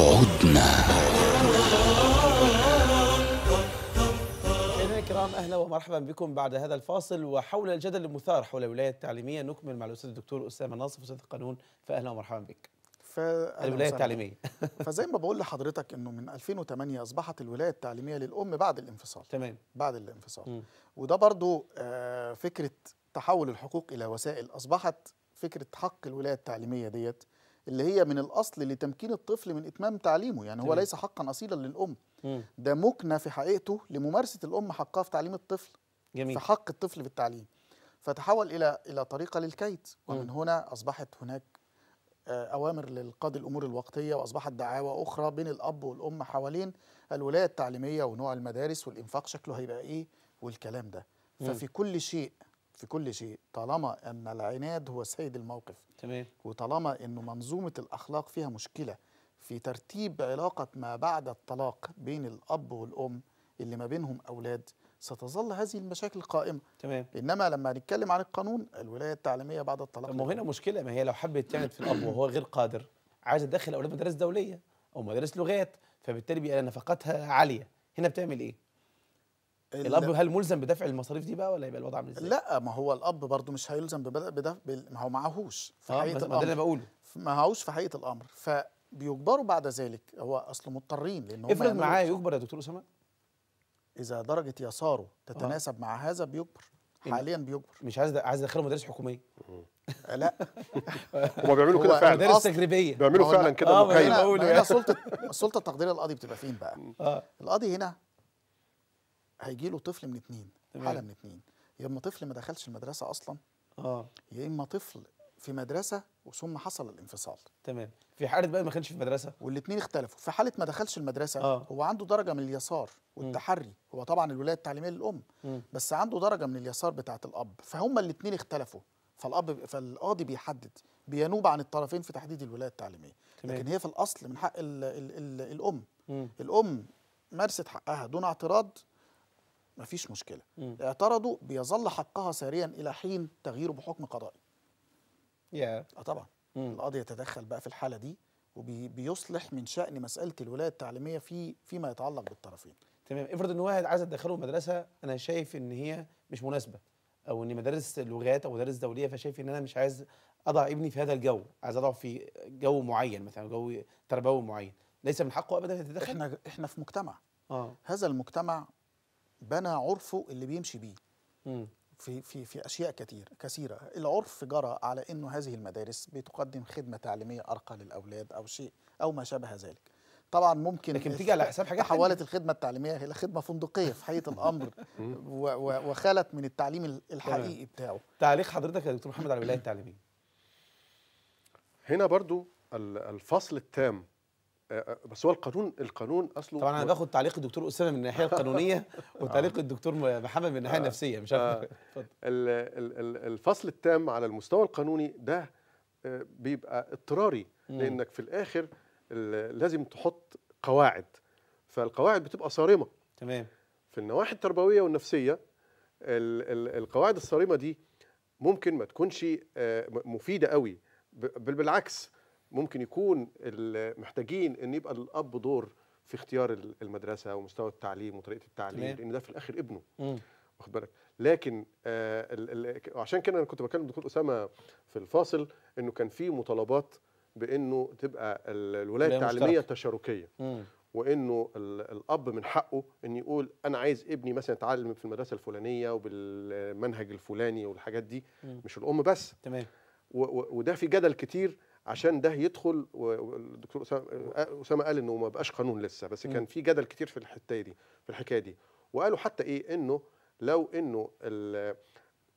عدنا الكرام اهلا ومرحبا بكم بعد هذا الفاصل وحول الجدل المثار حول الولايه التعليميه نكمل مع الاستاذ الدكتور اسامه ناصف استاذ القانون فاهلا ومرحبا بك الولايه التعليميه فزي ما بقول لحضرتك انه من 2008 اصبحت الولايه التعليميه للام بعد الانفصال تمام بعد الانفصال م. وده برضو آه، فكره تحول الحقوق الى وسائل اصبحت فكره حق الولايه التعليميه ديت اللي هي من الاصل لتمكين الطفل من اتمام تعليمه يعني هو ليس حقا اصيلا للام ده مكنه في حقيقته لممارسه الام حقها في تعليم الطفل جميل. في حق الطفل في التعليم فتحول الى الى طريقه للكيد ومن هنا اصبحت هناك آه، اوامر للقاضي الامور الوقتيه واصبحت دعاوى اخرى بين الاب والام حوالين الولايه التعليميه ونوع المدارس والانفاق شكله هيبقى ايه والكلام ده ففي كل شيء في كل شيء طالما أن العناد هو سيد الموقف تمام وطالما أنه منظومة الأخلاق فيها مشكلة في ترتيب علاقة ما بعد الطلاق بين الأب والأم اللي ما بينهم أولاد ستظل هذه المشاكل قائمه تمام انما لما نتكلم عن القانون الولايه التعليميه بعد الطلاق ما هنا مشكله ما هي لو حبت تعند في الاب وهو غير قادر عايز تدخل اولاد مدارس دوليه او مدارس لغات فبالتالي بيبقى نفقاتها عاليه هنا بتعمل ايه؟ الاب هل ملزم بدفع المصاريف دي بقى ولا يبقى الوضع عامل ازاي؟ لا ما هو الاب برضه مش هيلزم بدفع ما هو معهوش في آه، حقيقه الامر ده اللي بقوله معهوش في حقيقه الامر فبيجبروا بعد ذلك هو اصل مضطرين لان هم افرض معاه يجبر يا دكتور اسامه اذا درجه يساره تتناسب آه. مع هذا بيجبر حاليا بيجبر مش عايز عايز ادخله مدارس حكوميه آه، لا هما بيعملوا كده فعلا مدارس تجريبيه بيعملوا فعلا كده آه مكيف يعني. سلطه السلطه التقديريه القاضي بتبقى فين بقى؟ آه. القاضي هنا هيجي له طفل من اتنين حاله من اتنين يا اما طفل ما دخلش المدرسه اصلا اه يا اما طفل في مدرسه وثم حصل الانفصال تمام في حاله بقى ما كانش في مدرسه والاثنين اختلفوا في حاله ما دخلش المدرسه آه. هو عنده درجه من اليسار والتحري م. هو طبعا الولايه التعليميه للام م. بس عنده درجه من اليسار بتاعه الاب فهم الاثنين اختلفوا فالاب فالقاضي بيحدد بينوب عن الطرفين في تحديد الولايه التعليميه تمام. لكن هي في الاصل من حق الـ الـ الـ الام م. الام مارست حقها دون اعتراض ما فيش مشكله مم. اعترضوا بيظل حقها ساريا الى حين تغييره بحكم قضائي يا yeah. اه طبعا مم. القاضي يتدخل بقى في الحاله دي وبيصلح من شان مساله الولايه التعليميه في فيما يتعلق بالطرفين تمام افرض ان واحد عايز ادخله مدرسه انا شايف ان هي مش مناسبه او ان مدارس لغات او مدارس دوليه فشايف ان انا مش عايز اضع ابني في هذا الجو عايز اضعه في جو معين مثلا جو تربوي معين ليس من حقه ابدا يتدخل احنا احنا في مجتمع آه. هذا المجتمع بنى عرفه اللي بيمشي بيه في في في اشياء كتير كثيره العرف جرى على انه هذه المدارس بتقدم خدمه تعليميه ارقى للاولاد او شيء او ما شابه ذلك طبعا ممكن لكن تيجي على حساب حاجات حولت الخدمه التعليميه الى خدمه فندقيه في حقيقه الامر وخلت من التعليم الحقيقي بتاعه تعليق حضرتك يا دكتور محمد على الولايه التعليميه هنا برضو الفصل التام آه، آه، بس هو القانون القانون اصله طبعا انا باخد تعليق الدكتور اسامه من الناحيه القانونيه آه. وتعليق الدكتور محمد من الناحيه النفسيه مش عارف الفصل التام على المستوى القانوني ده بيبقى اضطراري لانك في الاخر لازم تحط قواعد فالقواعد بتبقى صارمه تمام في النواحي التربويه والنفسيه القواعد الصارمه دي ممكن ما تكونش مفيده قوي بل بالعكس ممكن يكون محتاجين ان يبقى الاب دور في اختيار المدرسه ومستوى التعليم وطريقه التعليم لان ده في الاخر ابنه واخد بالك لكن آه عشان كده انا كنت بكلم دكتور اسامه في الفاصل انه كان في مطالبات بانه تبقى الولايه التعليميه تشاركيه وانه الاب من حقه ان يقول انا عايز ابني مثلا يتعلم في المدرسه الفلانيه وبالمنهج الفلاني والحاجات دي مم. مش الام بس تمام وده في جدل كتير عشان ده يدخل والدكتور اسامه قال انه ما بقاش قانون لسه بس كان في جدل كتير في الحته دي في الحكايه دي وقالوا حتى ايه انه لو انه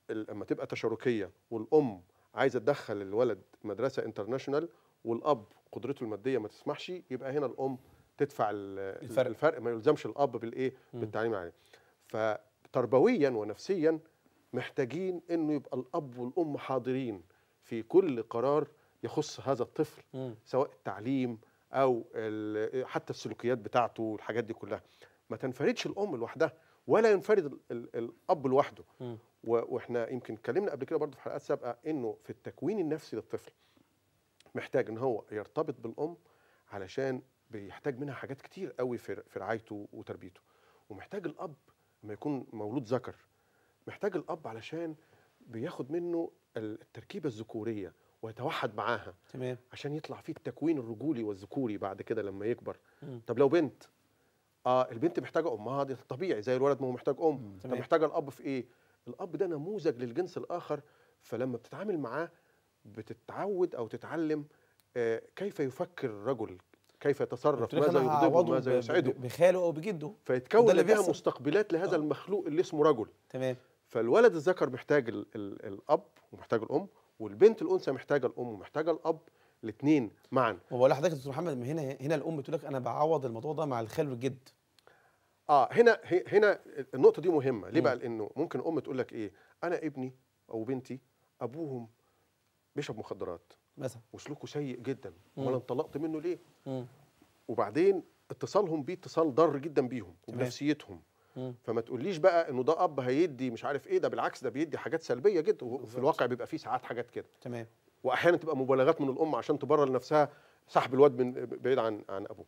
لما تبقى تشاركيه والام عايزه تدخل الولد مدرسه انترناشونال والاب قدرته الماديه ما تسمحش يبقى هنا الام تدفع الفرق, الفرق ما يلزمش الاب بالايه بالتعليم العالي فتربويا ونفسيا محتاجين انه يبقى الاب والام حاضرين في كل قرار يخص هذا الطفل سواء التعليم او حتى السلوكيات بتاعته والحاجات دي كلها ما تنفردش الام لوحدها ولا ينفرد الاب لوحده واحنا يمكن اتكلمنا قبل كده برضه في حلقات سابقه انه في التكوين النفسي للطفل محتاج ان هو يرتبط بالام علشان بيحتاج منها حاجات كتير قوي في رعايته وتربيته ومحتاج الاب لما يكون مولود ذكر محتاج الاب علشان بياخد منه التركيبه الذكوريه ويتوحد معاها تمام عشان يطلع فيه التكوين الرجولي والذكوري بعد كده لما يكبر مم. طب لو بنت اه البنت محتاجه امها دي طبيعي زي الولد ما هو محتاج ام طب محتاجه الاب في ايه الاب ده نموذج للجنس الاخر فلما بتتعامل معاه بتتعود او تتعلم آه كيف يفكر الرجل كيف يتصرف ماذا يغضبه ماذا يسعده بخاله او بجده فيتكون لديها مستقبلات لهذا آه. المخلوق اللي اسمه رجل تمام فالولد الذكر محتاج الاب ومحتاج الام والبنت الانثى محتاجه الام ومحتاجه الاب الاثنين معا وبقول لحضرتك يا دكتور محمد هنا هنا الام بتقول لك انا بعوض الموضوع ده مع الخال والجد اه هنا هنا النقطه دي مهمه ليه بقى لانه ممكن ام تقول لك ايه انا ابني او بنتي ابوهم بيشرب مخدرات مثلا وسلوكه سيء جدا وانا انطلقت منه ليه مم. وبعدين اتصالهم بيه اتصال ضار جدا بيهم وبنفسيتهم فما تقوليش بقى انه ده اب هيدي مش عارف ايه ده بالعكس ده بيدي حاجات سلبيه جدا وفي الواقع بيبقى فيه ساعات حاجات كده تمام واحيانا تبقى مبالغات من الام عشان تبرر لنفسها سحب الواد من بعيد عن عن ابوه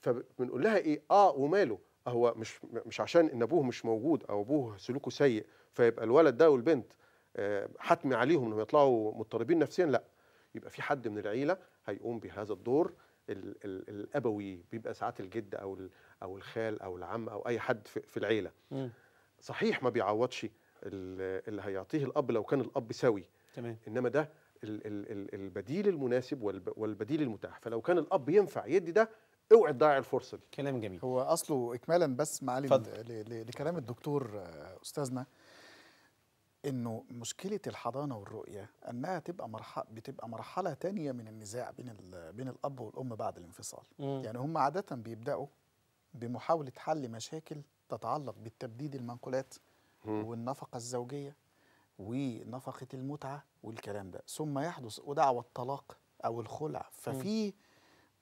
فبنقول لها ايه اه وماله هو مش مش عشان ان ابوه مش موجود او ابوه سلوكه سيء فيبقى الولد ده والبنت آه، حتمي عليهم انهم يطلعوا مضطربين نفسيا لا يبقى في حد من العيله هيقوم بهذا الدور الابوي بيبقى ساعات الجد او او الخال او العم او اي حد في, العيله صحيح ما بيعوضش اللي هيعطيه الاب لو كان الاب سوي تمام انما ده البديل المناسب والبديل المتاح فلو كان الاب ينفع يدي ده اوعي تضيع الفرصه دي كلام جميل هو اصله اكمالا بس معالي لكلام الدكتور استاذنا انه مشكله الحضانه والرؤيه انها تبقى مرحله بتبقى مرحله ثانيه من النزاع بين بين الاب والام بعد الانفصال مم. يعني هم عاده بيبداوا بمحاوله حل مشاكل تتعلق بالتبديد المنقولات والنفقه الزوجيه ونفقه المتعه والكلام ده ثم يحدث ودعوى الطلاق او الخلع ففي مم.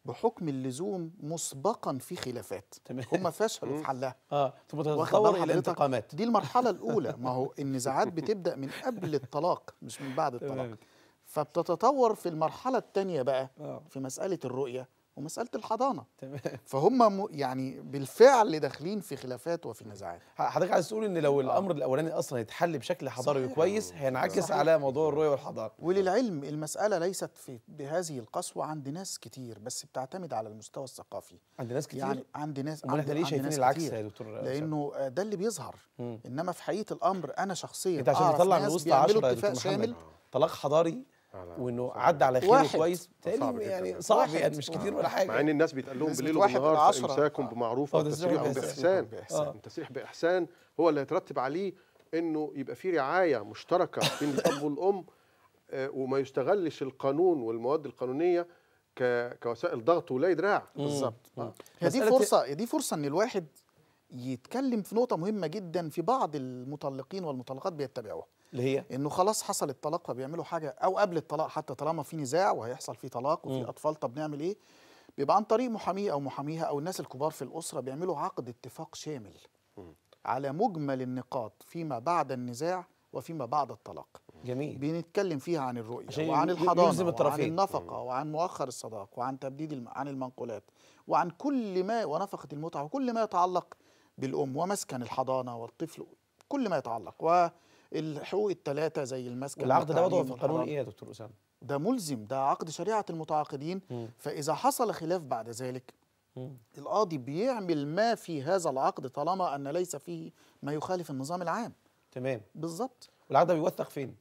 بحكم اللزوم مسبقا في خلافات هم فشلوا في حلها اه تتطور الى الانتقامات دي المرحله الاولى ما هو النزاعات بتبدا من قبل الطلاق مش من بعد الطلاق فبتتطور في المرحله الثانيه بقى آه. في مساله الرؤيه ومساله الحضانه تمام فهم يعني بالفعل داخلين في خلافات وفي نزاعات حضرتك عايز تقول ان لو آه. الامر الاولاني اصلا يتحل بشكل حضاري كويس هينعكس على موضوع الرؤيه والحضاره وللعلم المساله ليست في بهذه القسوه عند ناس كتير بس بتعتمد على المستوى الثقافي عند ناس كتير يعني عند ناس عند, احنا ليه شايفين العكس يا دكتور لانه ده اللي بيظهر مم. انما في حقيقه الامر انا شخصيا انت عشان تطلع من وسط 10 شامل طلاق حضاري وانه عدى على خير كويس صعب يعني. يعني صعب يعني مش كتير ولا آه. حاجه مع ان الناس بيتقال لهم بالليل والنهار امساكم آه. بمعروف وتسريح آه، باحسان التسريح باحسان هو اللي هيترتب عليه انه يبقى في رعايه مشتركه بين الاب والام وما يستغلش القانون والمواد القانونيه كوسائل ضغط ولا دراع بالظبط هي دي فرصه هي دي فرصه ان الواحد يتكلم في نقطه مهمه جدا في بعض المطلقين والمطلقات بيتبعوها اللي هي انه خلاص حصل الطلاق فبيعملوا حاجه او قبل الطلاق حتى طالما في نزاع وهيحصل في طلاق وفي اطفال طب نعمل ايه بيبقى عن طريق محاميه او محاميها او الناس الكبار في الاسره بيعملوا عقد اتفاق شامل م. على مجمل النقاط فيما بعد النزاع وفيما بعد الطلاق جميل بنتكلم فيها عن الرؤيه وعن الحضانه وعن النفقه م. وعن مؤخر الصداق وعن تبديد الم... عن المنقولات وعن كل ما ونفقه المتعه وكل ما يتعلق بالأم ومسكن الحضانة والطفل كل ما يتعلق والحقوق الثلاثة زي المسكن العقد ده وضعه في القانون إيه يا دكتور أسامة؟ ده ملزم ده عقد شريعة المتعاقدين م. فإذا حصل خلاف بعد ذلك م. القاضي بيعمل ما في هذا العقد طالما أن ليس فيه ما يخالف النظام العام تمام بالظبط والعقد ده بيوثق فين؟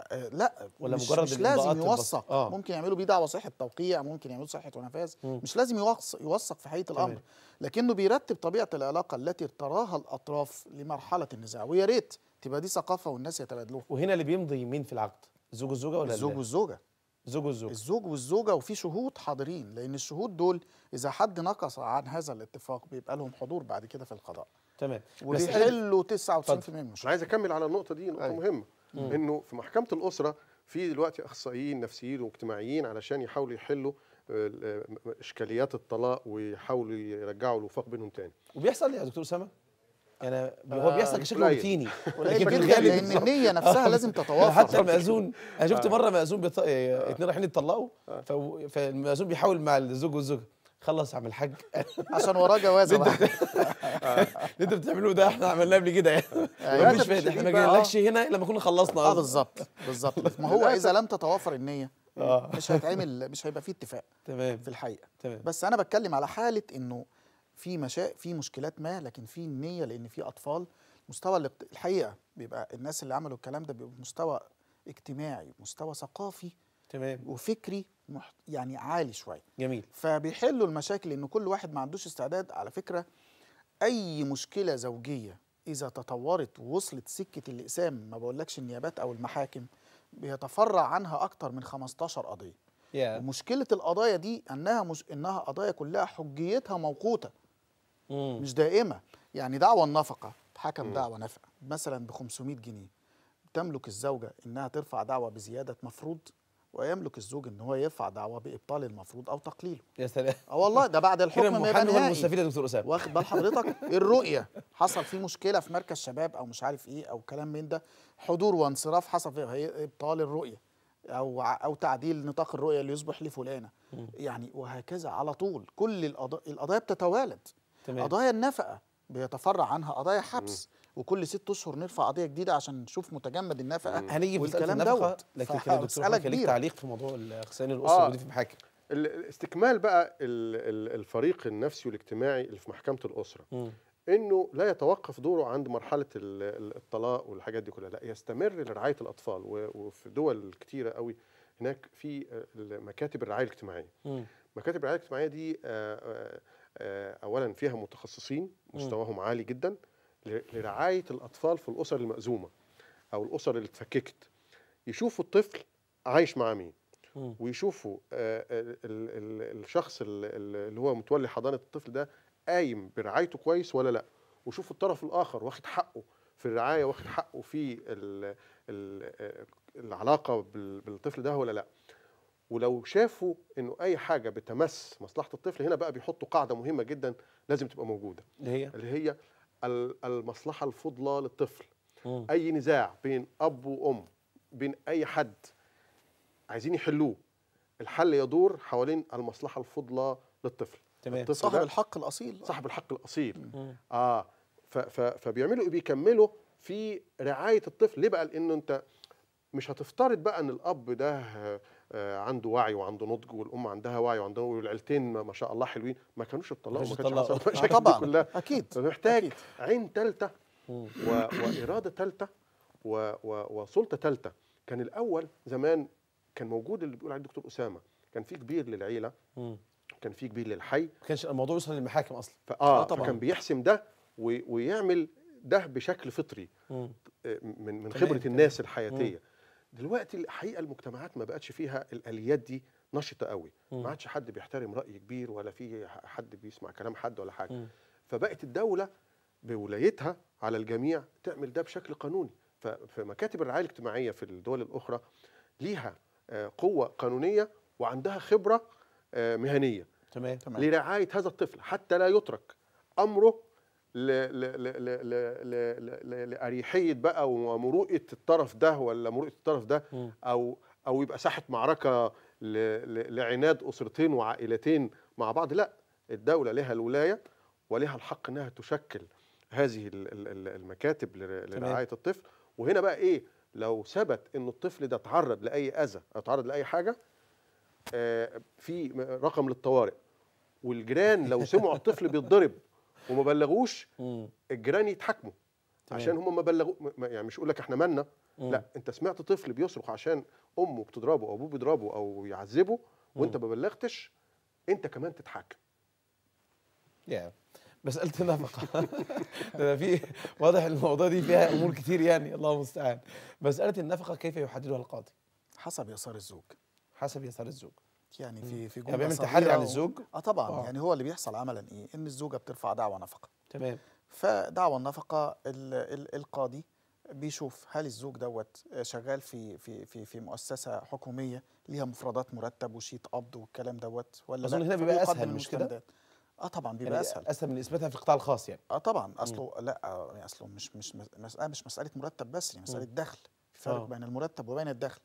آه، لا ولا مش مجرد مش لازم يوثق آه. ممكن يعملوا بيه دعوه صحه توقيع ممكن يعملوا صحه ونفاذ مم. مش لازم يوثق في حقيقه الامر لكنه بيرتب طبيعه العلاقه التي تراها الاطراف لمرحله النزاع ويا ريت تبقى دي ثقافه والناس يتبادلوها وهنا اللي بيمضي مين في العقد الزوج والزوجه ولا الزوج والزوجه الزوج والزوجه الزوج والزوجه وفي شهود حاضرين لان الشهود دول اذا حد نقص عن هذا الاتفاق بيبقى لهم حضور بعد كده في القضاء تمام وبيحلوا 99% من مش عايز اكمل على النقطه دي نقطه أيوة. مهمه انه في محكمه الاسره في دلوقتي اخصائيين نفسيين واجتماعيين علشان يحاولوا يحلوا آه، آه، اشكاليات الطلاق ويحاولوا يرجعوا الوفاق بينهم تاني وبيحصل إيه يا دكتور اسامه انا هو آه، بيحصل بشكل روتيني لكن لان النيه نفسها لازم تتوافق حتى المأذون انا شفت مره مأذون بيط... اتنين رايحين يتطلقوا فالمأذون بيحاول مع الزوج والزوجه خلص يا عم الحاج عشان وراه جوازه بقى اللي انت بتعمله ده احنا عملناه قبل كده يعني أيوة. مش فاهم احنا ما جايلكش هنا لما كنا خلصنا اه بالظبط بالظبط ما هو اذا لم تتوافر النيه آه. مش هيتعمل مش هيبقى فيه اتفاق تمام في الحقيقه تمام بس انا بتكلم على حاله انه في مشاء في مشكلات ما لكن في النيه لان في اطفال مستوى الحقيقه بيبقى الناس اللي عملوا الكلام ده بمستوى اجتماعي مستوى ثقافي تمام وفكري محت... يعني عالي شويه جميل فبيحلوا المشاكل ان كل واحد ما عندوش استعداد على فكره اي مشكله زوجيه اذا تطورت ووصلت سكه الاقسام ما بقولكش النيابات او المحاكم بيتفرع عنها اكتر من 15 قضيه yeah. ومشكله القضايا دي انها مش انها قضايا كلها حجيتها موقوته mm. مش دائمه يعني دعوى النفقه حكم mm. دعوى نفقه مثلا ب 500 جنيه تملك الزوجه انها ترفع دعوى بزياده مفروض ويملك الزوج ان هو يرفع دعوه بابطال المفروض او تقليله يا سلام اه والله ده بعد الحكم ما يبقى نهائي المستفيد يا دكتور اسامه واخد بال حضرتك الرؤيه حصل في مشكله في مركز شباب او مش عارف ايه او كلام من ده حضور وانصراف حصل في ابطال الرؤيه او او تعديل نطاق الرؤيه اللي يصبح لفلانه يعني وهكذا على طول كل القضايا بتتوالد قضايا النفقه بيتفرع عنها قضايا حبس مم. وكل ست اشهر نرفع قضيه جديده عشان نشوف متجمد النفقه هنيجي في الكلام دوت لكن كان الدكتور ليك تعليق في موضوع خسائر آه. الاسره آه. في محاكم استكمال بقى الفريق النفسي والاجتماعي اللي في محكمه الاسره م. انه لا يتوقف دوره عند مرحله الطلاق والحاجات دي كلها لا يستمر لرعايه الاطفال وفي دول كتيره قوي هناك في مكاتب الرعايه الاجتماعيه م. مكاتب الرعايه الاجتماعيه دي آه، آه، اولا فيها متخصصين مستواهم عالي جدا لرعايه الاطفال في الاسر المأزومه او الاسر اللي اتفككت يشوفوا الطفل عايش مع مين ويشوفوا آه، آه، الشخص اللي هو متولي حضانه الطفل ده قايم برعايته كويس ولا لا وشوفوا الطرف الاخر واخد حقه في الرعايه واخد حقه في آه، العلاقه بالطفل ده ولا لا ولو شافوا انه اي حاجه بتمس مصلحه الطفل هنا بقى بيحطوا قاعده مهمه جدا لازم تبقى موجوده اللي هي اللي هي المصلحه الفضلى للطفل م. اي نزاع بين اب وام بين اي حد عايزين يحلوه الحل يدور حوالين المصلحه الفضلى للطفل تمام صاحب الحق الاصيل صاحب الحق الاصيل م. اه فبيعملوا إيه؟ بيكملوا في رعايه الطفل ليه بقى لانه انت مش هتفترض بقى ان الاب ده آه، عنده وعي وعنده نضج والام عندها وعي وعندها والعيلتين ما شاء الله حلوين ما كانوش اتطلقوا ما كانش آه، طبعا كلها اكيد محتاج عين ثالثه و... واراده ثالثه و... و... وسلطه ثالثه كان الاول زمان كان موجود اللي بيقول عليه الدكتور اسامه كان في كبير للعيله كان في كبير للحي ما كانش الموضوع يوصل للمحاكم اصلا اه, آه طبعا كان بيحسم ده و... ويعمل ده بشكل فطري آه، من من خبره الناس الحياتيه دلوقتي الحقيقه المجتمعات ما بقتش فيها الاليات دي نشطه قوي ما عادش حد بيحترم راي كبير ولا في حد بيسمع كلام حد ولا حاجه فبقت الدوله بولايتها على الجميع تعمل ده بشكل قانوني فمكاتب الرعايه الاجتماعيه في الدول الاخرى ليها آه، قوه قانونيه وعندها خبره آه، مهنيه تمام تمام لرعايه هذا الطفل حتى لا يترك امره لأريحية بقى ومروءة الطرف ده ولا مروءة الطرف ده أو أو يبقى ساحة معركة لعناد أسرتين وعائلتين مع بعض لا الدولة لها الولاية ولها الحق أنها تشكل هذه المكاتب لرعاية الطفل وهنا بقى إيه لو ثبت أن الطفل ده تعرض لأي أذى أو تعرض لأي حاجة آه، في رقم للطوارئ والجيران لو سمعوا الطفل بيتضرب وما بلغوش الجيران يتحاكموا عشان هم ما بلغوا يعني مش يقول لك احنا مالنا لا انت سمعت طفل بيصرخ عشان امه بتضربه او ابوه بيضربه او يعذبه وانت ما بلغتش انت كمان تتحاكم yeah. مساله النفقه ده في واضح الموضوع دي فيها امور كتير يعني الله المستعان مساله النفقه كيف يحددها القاضي حسب يسار الزوج حسب يسار الزوج يعني في في جمله يعني بيعمل تحري على الزوج اه طبعا أوه. يعني هو اللي بيحصل عملا ايه ان الزوجه بترفع دعوى نفقه تمام فدعوى النفقه الـ الـ القاضي بيشوف هل الزوج دوت شغال في في في في مؤسسه حكوميه ليها مفردات مرتب وشيت قبض والكلام دوت ولا اظن هنا بيبقى اسهل مش كده اه طبعا بيبقى يعني اسهل اسهل من اثباتها في القطاع الخاص يعني اه طبعا اصله لا يعني اصله مش مش آه، مش مساله مرتب بس يعني مساله دخل في فرق آه. بين المرتب وبين الدخل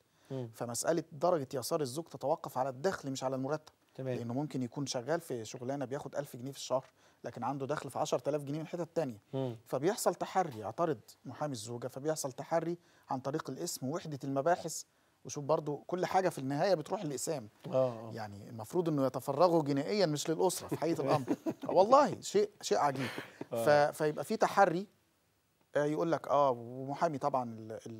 فمساله درجه يسار الزوج تتوقف على الدخل مش على المرتب تمام. لانه ممكن يكون شغال في شغلانه بياخد 1000 جنيه في الشهر لكن عنده دخل في 10000 جنيه من حتت ثانيه فبيحصل تحري يعترض محامي الزوجه فبيحصل تحري عن طريق الاسم ووحده المباحث وشوف برضو كل حاجة في النهاية بتروح للإقسام آه،, آه. يعني المفروض أنه يتفرغوا جنائيا مش للأسرة في حقيقة الأمر والله شيء شيء عجيب آه. فيبقى في تحري يقول لك اه ومحامي طبعا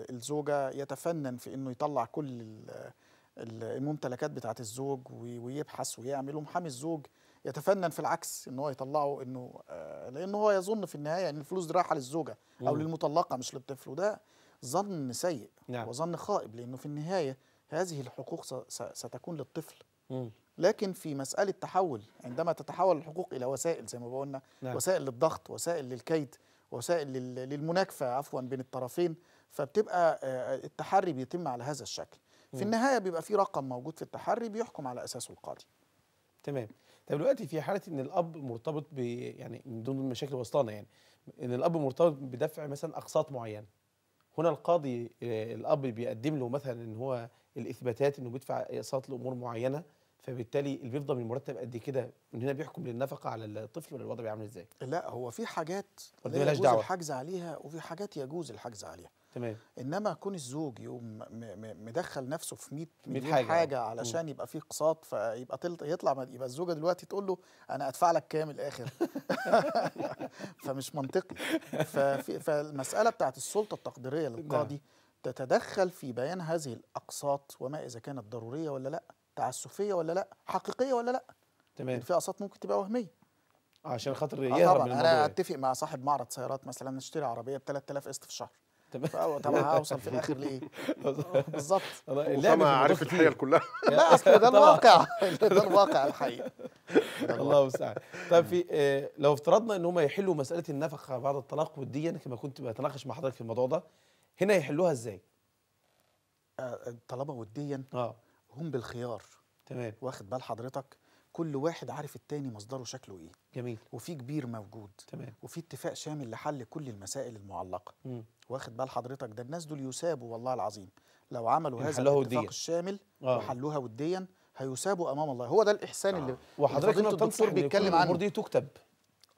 الزوجه يتفنن في انه يطلع كل الممتلكات بتاعه الزوج ويبحث ويعمل ومحامي الزوج يتفنن في العكس ان هو يطلعه انه آه، لان هو يظن في النهايه ان الفلوس دي رايحه للزوجه او للمطلقه مش للطفل وده ظن سيء نعم. وظن خائب لانه في النهايه هذه الحقوق ستكون للطفل لكن في مساله تحول عندما تتحول الحقوق الى وسائل زي ما قلنا نعم. وسائل للضغط وسائل للكيد وسائل للمناكفه عفوا بين الطرفين فبتبقى آه، آه، التحري بيتم على هذا الشكل في النهايه بيبقى في رقم موجود في التحري بيحكم على اساسه القاضي تمام طب دلوقتي في حاله ان الاب مرتبط ب يعني من ضمن المشاكل الوسطانه يعني ان الاب مرتبط بدفع مثلا اقساط معينه هنا القاضي آه، الاب بيقدم له مثلا ان هو الاثباتات انه بيدفع اقساط لامور معينه فبالتالي اللي بيفضل من المرتب قد كده من هنا بيحكم للنفقه على الطفل ولا الوضع بيعمل ازاي؟ لا هو في حاجات يجوز دعوة. الحجز عليها وفي حاجات يجوز الحجز عليها تمام انما كون الزوج يقوم مدخل نفسه في 100 مليون حاجه, حاجة علشان يبقى في اقساط فيبقى يطلع يبقى الزوجه دلوقتي تقول له انا ادفع لك كام الاخر فمش منطقي فالمساله بتاعت السلطه التقديريه للقاضي نعم. تتدخل في بيان هذه الاقساط وما اذا كانت ضروريه ولا لا تعسفيه ولا لا حقيقيه ولا لا تمام في اقساط ممكن تبقى وهميه عشان خاطر آه، يهرب من من انا اتفق مع صاحب معرض سيارات مثلا نشتري عربيه ب 3000 قسط في الشهر تمام طب هوصل في الاخر لايه؟ بالظبط اللعبه عارف الحيل كلها يعني لا اصل ده الواقع ده الواقع الحقيقي الله المستعان طيب في آه، لو افترضنا ان هم يحلوا مساله النفقه بعد الطلاق وديا كما كنت بتناقش مع حضرتك في الموضوع ده هنا يحلوها ازاي؟ الطلبه آه، وديا اه هم بالخيار تمام واخد بال حضرتك كل واحد عارف التاني مصدره شكله ايه جميل وفي كبير موجود تمام وفي اتفاق شامل لحل كل المسائل المعلقه مم. واخد بال حضرتك ده الناس دول يسابوا والله العظيم لو عملوا هذا الاتفاق ودية. الشامل آه. وحلوها وديا هيسابوا امام الله هو ده الاحسان آه. اللي وحضرتك الدكتور بيتكلم عنه دي تكتب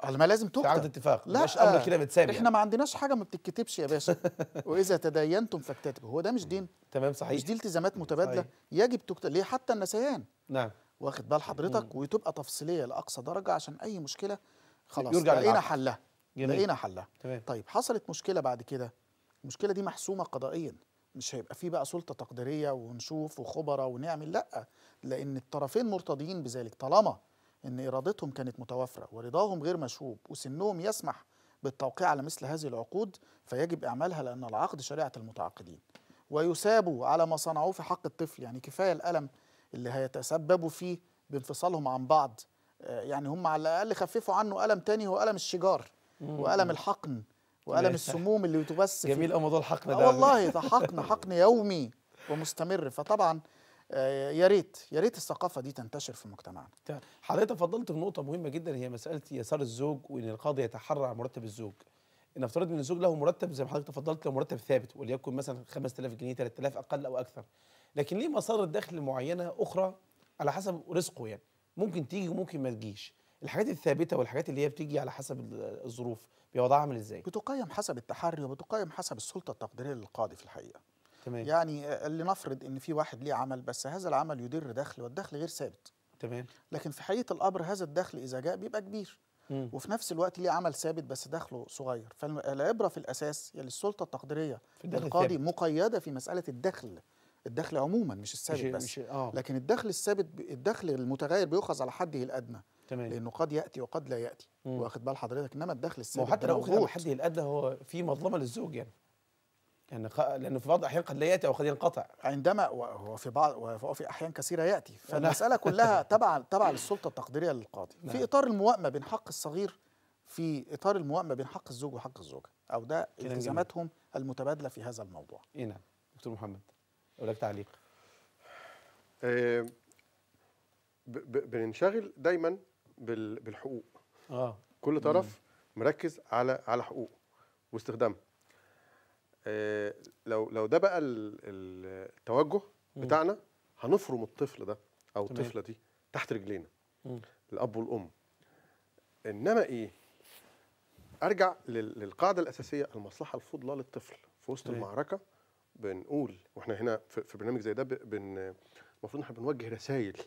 على ما لازم تكتب عقد اتفاق لا مش امر كده متساب احنا يعني. ما عندناش حاجه ما بتتكتبش يا باشا واذا تدينتم فاكتتبوا هو ده مش دين تمام صحيح مش دي التزامات متبادله صحيح. يجب تكتب ليه حتى النسيان نعم واخد بال حضرتك وتبقى تفصيليه لاقصى درجه عشان اي مشكله خلاص يرجع لقينا حلها لقينا حلها تمام. طيب حصلت مشكله بعد كده المشكله دي محسومه قضائيا مش هيبقى في بقى سلطه تقديريه ونشوف وخبره ونعمل لا لان الطرفين مرتضيين بذلك طالما ان ارادتهم كانت متوافره ورضاهم غير مشوب وسنهم يسمح بالتوقيع على مثل هذه العقود فيجب اعمالها لان العقد شريعه المتعاقدين ويسابوا على ما صنعوه في حق الطفل يعني كفايه الالم اللي هيتسببوا فيه بانفصالهم عن بعض آه، يعني هم على الاقل خففوا عنه الم تاني هو الم الشجار والم الحقن والم السموم اللي بتبث جميل قوي موضوع الحقن ده والله ده حقن حقن يومي ومستمر فطبعا آه، يا ريت يا ريت الثقافه دي تنتشر في مجتمعنا حضرتك فضلت في نقطه مهمه جدا هي مساله يسار الزوج وان القاضي يتحرى عن مرتب الزوج نفترض ان الزوج له مرتب زي ما حضرتك تفضلت له مرتب ثابت وليكن مثلا 5000 جنيه 3000 اقل او اكثر لكن ليه مصادر الدخل معينه اخرى على حسب رزقه يعني ممكن تيجي وممكن ما تجيش الحاجات الثابته والحاجات اللي هي بتيجي على حسب الظروف بيوضعها عامل ازاي بتقيم حسب التحري وبتقيم حسب السلطه التقديريه للقاضي في الحقيقه تمام. يعني اللي نفرض ان في واحد ليه عمل بس هذا العمل يدر دخل والدخل غير ثابت تمام لكن في حقيقه الامر هذا الدخل اذا جاء بيبقى كبير مم. وفي نفس الوقت ليه عمل ثابت بس دخله صغير فالعبره في الاساس يعني السلطه التقديريه للقاضي مقيده في مساله الدخل الدخل عموما مش الثابت بس مش آه. لكن الدخل الثابت الدخل المتغير بيؤخذ على حده الادنى تمام. لانه قد ياتي وقد لا ياتي واخد بال حضرتك انما الدخل الثابت وحتى لو اخذ على حده الادنى هو في مظلمه للزوج يعني يعني خ... لانه في بعض الاحيان قد لا ياتي او قد ينقطع عندما وفي بعض وفي احيان كثيره ياتي فالمساله كلها تبع تبع للسلطه التقديريه للقاضي في نعم. اطار الموائمه بين حق الصغير في اطار الموائمه بين حق الزوج وحق الزوجه او ده التزاماتهم المتبادله في هذا الموضوع اي نعم دكتور محمد ولك تعليق آه بننشغل دايما بالحقوق اه كل طرف مم. مركز على على حقوقه واستخدامها آه، لو لو ده بقى التوجه بتاعنا هنفرم الطفل ده او الطفله دي تحت رجلينا الاب والام انما ايه ارجع للقاعده الاساسيه المصلحه الفضلى للطفل في وسط المعركه بنقول واحنا هنا في برنامج زي ده بن المفروض احنا بنوجه رسائل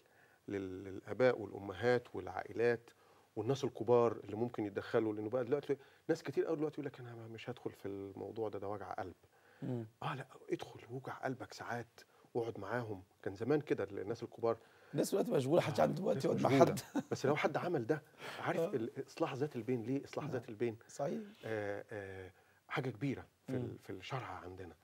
للاباء والامهات والعائلات والناس الكبار اللي ممكن يتدخلوا لانه بقى دلوقتي ناس كتير قوي دلوقتي يقول لك انا مش هدخل في الموضوع ده ده وجع قلب مم. اه لا ادخل وجع قلبك ساعات واقعد معاهم كان زمان كده الناس الكبار الناس دلوقتي مشغوله حدش عنده آه، وقت يقعد مع حد بس لو حد عمل ده عارف آه. اصلاح ذات البين ليه اصلاح نعم. ذات البين صحيح آه آه حاجه كبيره في مم. في الشرع عندنا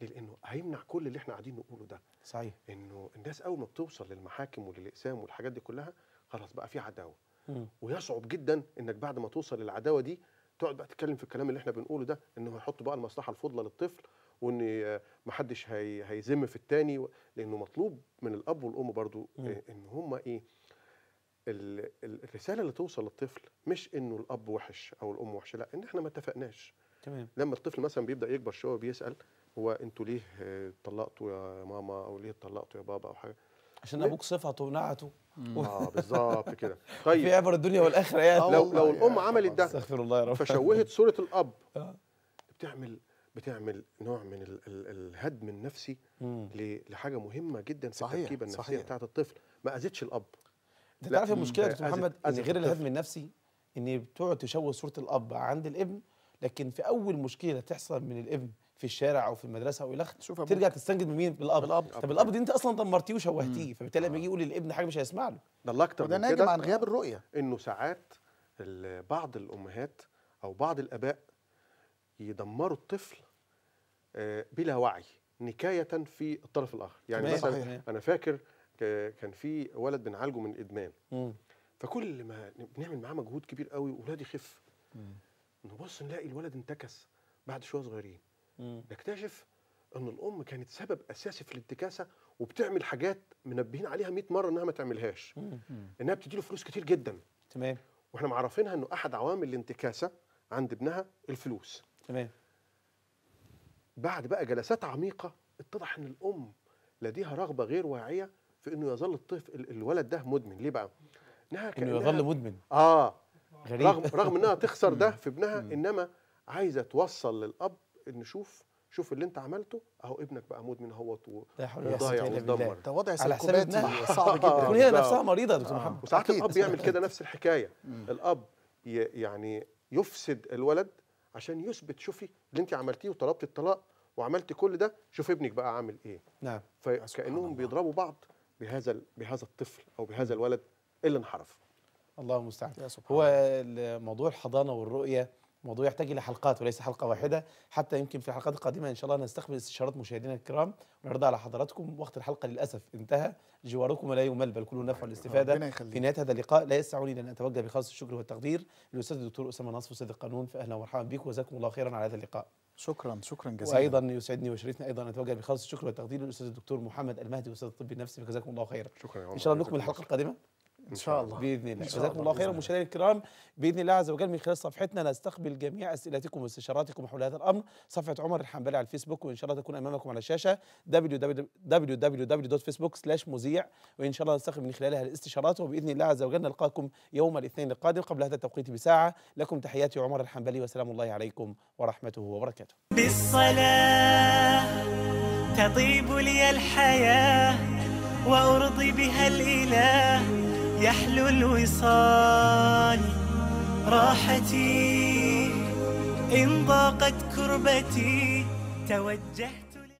ليه؟ لانه هيمنع كل اللي احنا قاعدين نقوله ده صحيح انه الناس اول ما بتوصل للمحاكم وللاقسام والحاجات دي كلها خلاص بقى في عداوه مم. ويصعب جدا انك بعد ما توصل للعداوه دي تقعد بقى تتكلم في الكلام اللي احنا بنقوله ده انه هيحط بقى المصلحه الفضلى للطفل وان محدش هي هيزم في التاني لانه مطلوب من الاب والام برضو آه، ان هم ايه الرساله اللي توصل للطفل مش انه الاب وحش او الام وحشه لا ان احنا ما اتفقناش تمام لما الطفل مثلا بيبدا يكبر شويه وبيسال هو انتوا ليه اتطلقتوا يا ماما او ليه اتطلقتوا يا بابا او حاجه عشان ابوك صفته ونعته اه بالظبط كده طيب في عبر الدنيا والاخره يعني لو لو الام عملت ده استغفر الله يا رب فشوهت صوره الاب آه. بتعمل بتعمل نوع من ال ال الهدم النفسي لحاجه مهمه جدا في صحيح التركيبه النفسيه صحيح بتاعت الطفل ما اذتش الاب انت تعرف إيه المشكله يا دكتور محمد ان غير الهدم النفسي ان بتقعد تشوه صوره الاب عند الابن لكن في اول مشكله تحصل من الابن في الشارع او في المدرسه او الى اخره ترجع تستنجد من مين بالاب بالاب طب الاب دي انت اصلا دمرتيه وشوهتيه فبالتالي لما آه. يجي يقول للابن حاجه مش هيسمع له ده اللي اكتر وده ناجم عن غياب الرؤيه انه ساعات بعض الامهات او بعض الاباء يدمروا الطفل آه، بلا وعي نكايه في الطرف الاخر يعني مثلا صحيح. انا فاكر كان في ولد بنعالجه من الادمان فكل ما بنعمل معاه مجهود كبير قوي ولاد يخف نبص نلاقي الولد انتكس بعد شويه صغيرين نكتشف ان الام كانت سبب اساسي في الانتكاسه وبتعمل حاجات منبهين عليها 100 مره انها ما تعملهاش انها بتديله فلوس كتير جدا تمام واحنا معرفينها انه احد عوامل الانتكاسه عند ابنها الفلوس تمام بعد بقى جلسات عميقه اتضح ان الام لديها رغبه غير واعيه في انه يظل الطفل الولد ده مدمن ليه بقى انها انه يظل مدمن اه غريب رغم رغم انها تخسر ده في ابنها انما عايزه توصل للاب نشوف شوف اللي انت عملته اهو ابنك بقى مود من اهوت وضايع واتدمر ده وضع السلوكيات صعب جدا تكون آه. هي نفسها مريضه يا دكتور آه. محمد وساعات الاب يعمل كده نفس الحكايه الاب يعني يفسد الولد عشان يثبت شوفي اللي انت عملتيه وطلبت الطلاق وعملت كل ده شوف ابنك بقى عامل ايه نعم فكانهم بيضربوا بعض بهذا بهذا الطفل او بهذا الولد اللي انحرف الله المستعان هو موضوع الحضانه والرؤيه موضوع يحتاج الى حلقات وليس حلقه واحده حتى يمكن في الحلقات القادمه ان شاء الله نستقبل استشارات مشاهدينا الكرام ونرضى على حضراتكم وقت الحلقه للاسف انتهى جواركم ولا يمل بل كل نفع والاستفاده في نهايه هذا اللقاء لا يسعني ان اتوجه بخالص الشكر والتقدير للاستاذ الدكتور اسامه نصف استاذ القانون فاهلا ومرحبا بك وجزاكم الله خيرا على هذا اللقاء شكرا شكرا جزيلا وايضا يسعدني ويشرفني ايضا اتوجه بخالص الشكر والتقدير للاستاذ الدكتور محمد المهدي استاذ الطب النفسي فجزاكم الله خيرا شكرا ان شاء الله نكمل الحلقه القادمه ان شاء الله باذن الله جزاكم الله خيرا مشاهدينا الكرام باذن الله عز وجل من خلال صفحتنا نستقبل جميع اسئلتكم واستشاراتكم حول هذا الامر صفحه عمر الحنبلي على الفيسبوك وان شاء الله تكون امامكم على الشاشه www.facebook/مذيع وان شاء الله نستقبل من خلالها الاستشارات وباذن الله عز وجل نلقاكم يوم الاثنين القادم قبل هذا التوقيت بساعه لكم تحياتي عمر الحنبلي وسلام الله عليكم ورحمته وبركاته بالصلاه تطيب لي الحياه وارضي بها الاله يحلو الوصال راحتي إن ضاقت كربتي توجهت